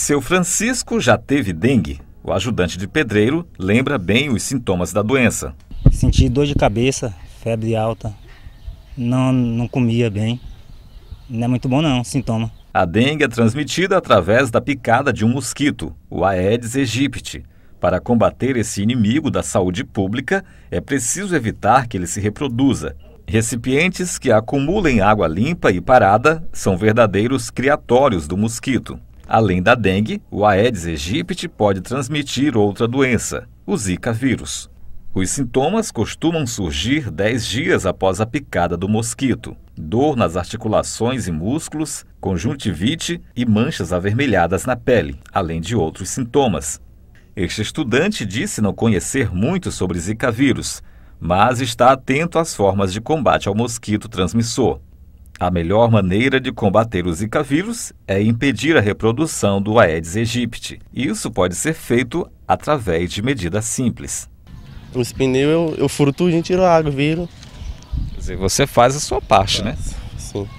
Seu Francisco já teve dengue. O ajudante de pedreiro lembra bem os sintomas da doença. Senti dor de cabeça, febre alta, não, não comia bem. Não é muito bom não, sintoma. A dengue é transmitida através da picada de um mosquito, o Aedes aegypti. Para combater esse inimigo da saúde pública, é preciso evitar que ele se reproduza. Recipientes que acumulem água limpa e parada são verdadeiros criatórios do mosquito. Além da dengue, o Aedes aegypti pode transmitir outra doença, o Zika vírus. Os sintomas costumam surgir 10 dias após a picada do mosquito. Dor nas articulações e músculos, conjuntivite e manchas avermelhadas na pele, além de outros sintomas. Este estudante disse não conhecer muito sobre Zika vírus, mas está atento às formas de combate ao mosquito transmissor. A melhor maneira de combater o Zika vírus é impedir a reprodução do Aedes aegypti. Isso pode ser feito através de medidas simples. Os pneus eu, eu furo tudo, a gente tira a água, viro. Quer dizer, você faz a sua parte, né? Sim.